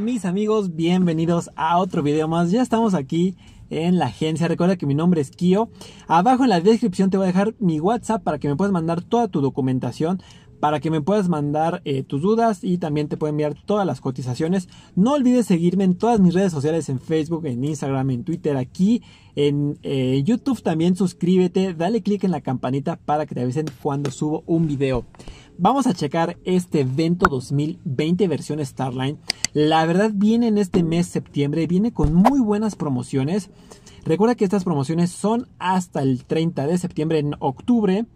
mis amigos, bienvenidos a otro video más. Ya estamos aquí en la agencia. Recuerda que mi nombre es Kio. Abajo en la descripción te voy a dejar mi WhatsApp para que me puedas mandar toda tu documentación, para que me puedas mandar eh, tus dudas y también te puedo enviar todas las cotizaciones. No olvides seguirme en todas mis redes sociales, en Facebook, en Instagram, en Twitter, aquí, en eh, YouTube también suscríbete, dale click en la campanita para que te avisen cuando subo un video. Vamos a checar este evento 2020 versión Starline. La verdad viene en este mes septiembre, viene con muy buenas promociones. Recuerda que estas promociones son hasta el 30 de septiembre en octubre.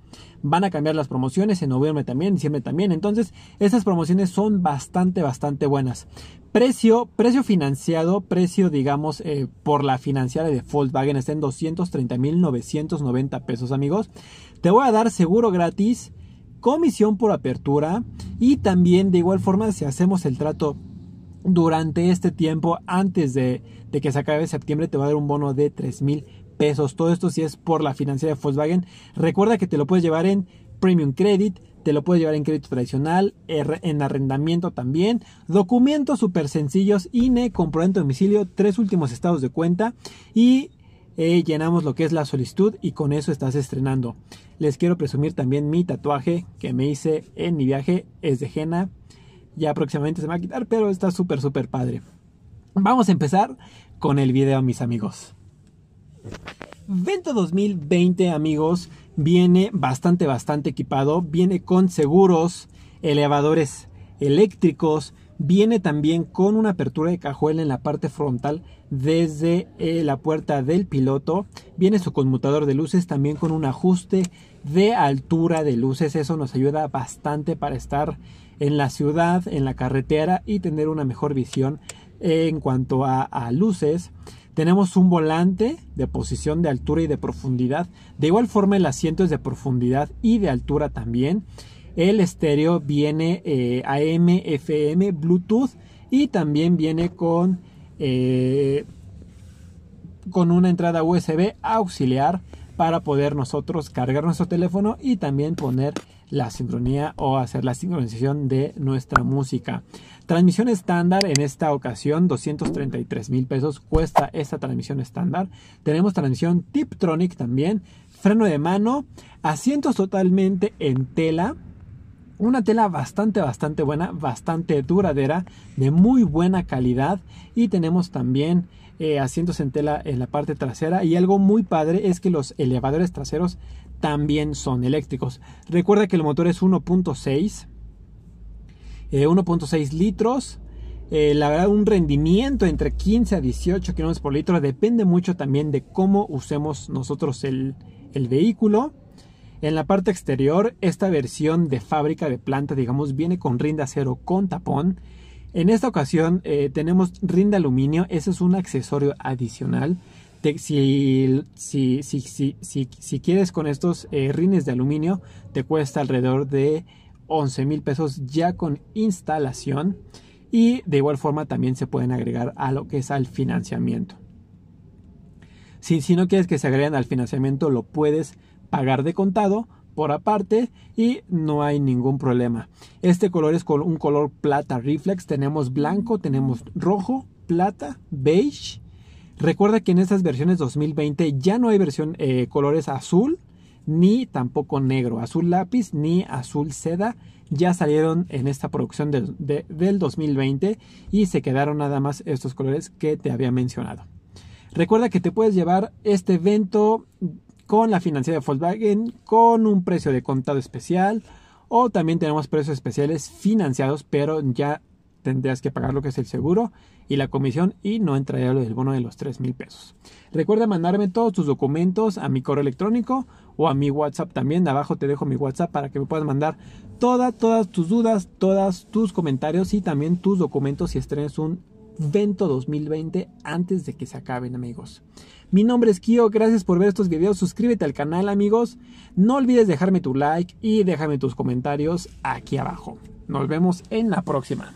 Van a cambiar las promociones en noviembre también, en diciembre también. Entonces, estas promociones son bastante, bastante buenas. Precio, precio financiado, precio, digamos, eh, por la financiera de Volkswagen está en 230.990 pesos, amigos. Te voy a dar seguro gratis comisión por apertura y también de igual forma si hacemos el trato durante este tiempo antes de, que se acabe septiembre te va a dar un bono de 3 mil pesos. Todo esto si es por la financiera de Volkswagen. Recuerda que te lo puedes llevar en Premium Credit, te lo puedes llevar en crédito tradicional, er, en arrendamiento también. Documentos súper sencillos, INE, comprobante de domicilio, tres últimos estados de cuenta y llenamos lo que es la solicitud y con eso estás estrenando. Les quiero presumir también mi tatuaje que me hice en mi viaje, es de Jena. Ya próximamente se va a quitar, pero está súper, súper padre. Vamos a empezar con el video, mis amigos. Vento 2020, amigos, viene bastante, bastante equipado. Viene con seguros, elevadores eléctricos, Viene también con una apertura de cajuela en la parte frontal desde eh, la puerta del piloto. Viene su conmutador de luces también con un ajuste de altura de luces. Eso nos ayuda bastante para estar en la ciudad, en la carretera y tener una mejor visión en cuanto a, a luces. Tenemos un volante de posición de altura y de profundidad. De igual forma el asiento es de profundidad y de altura también. El estéreo viene eh, AM, FM, Bluetooth y también viene con, eh, con una entrada USB auxiliar para poder nosotros cargar nuestro teléfono y también poner la sincronía o hacer la sincronización de nuestra música. Transmisión estándar en esta ocasión, 233 mil pesos cuesta esta transmisión estándar. Tenemos transmisión Tiptronic también, freno de mano, asientos totalmente en tela, una tela bastante bastante buena bastante duradera de muy buena calidad y tenemos también eh, asientos en tela en la parte trasera y algo muy padre es que los elevadores traseros también son eléctricos recuerda que el motor es 1.6 1.6 eh, litros eh, la verdad un rendimiento entre 15 a 18 kilómetros por litro depende mucho también de cómo usemos nosotros el, el vehículo en la parte exterior, esta versión de fábrica de planta, digamos, viene con rinda acero con tapón. En esta ocasión eh, tenemos rinda aluminio, ese es un accesorio adicional. si, si, si, quieres con estos eh, rines de aluminio, te cuesta alrededor de 11 mil pesos ya con instalación. Y de igual forma también se pueden agregar a lo que es al financiamiento. Si, si no quieres que se agreguen al financiamiento, lo puedes pagar de contado por aparte y no hay ningún problema. Este color es con un color plata reflex. Tenemos blanco, tenemos rojo, plata, beige. Recuerda que en estas versiones 2020 ya no hay versión eh, colores azul ni tampoco negro, azul lápiz ni azul seda. Ya salieron en esta producción del 2020 y se quedaron nada más estos colores que te había mencionado. Recuerda que te puedes llevar este evento con la financiera de Volkswagen con un precio de contado especial o también tenemos precios especiales financiados pero ya tendrías que pagar lo que es el seguro y la comisión y no entraría lo del bono de los 3 mil pesos. Recuerda mandarme todos tus documentos a mi correo electrónico o a mi WhatsApp también. Abajo te dejo mi WhatsApp para que me puedas mandar todas, todas tus dudas, todos tus comentarios y también tus documentos si estrenes un Vento 2020 antes de que se acaben amigos. Mi nombre es Kio, gracias por ver estos videos, suscríbete al canal amigos, no olvides dejarme tu like y déjame tus comentarios aquí abajo. Nos vemos en la próxima.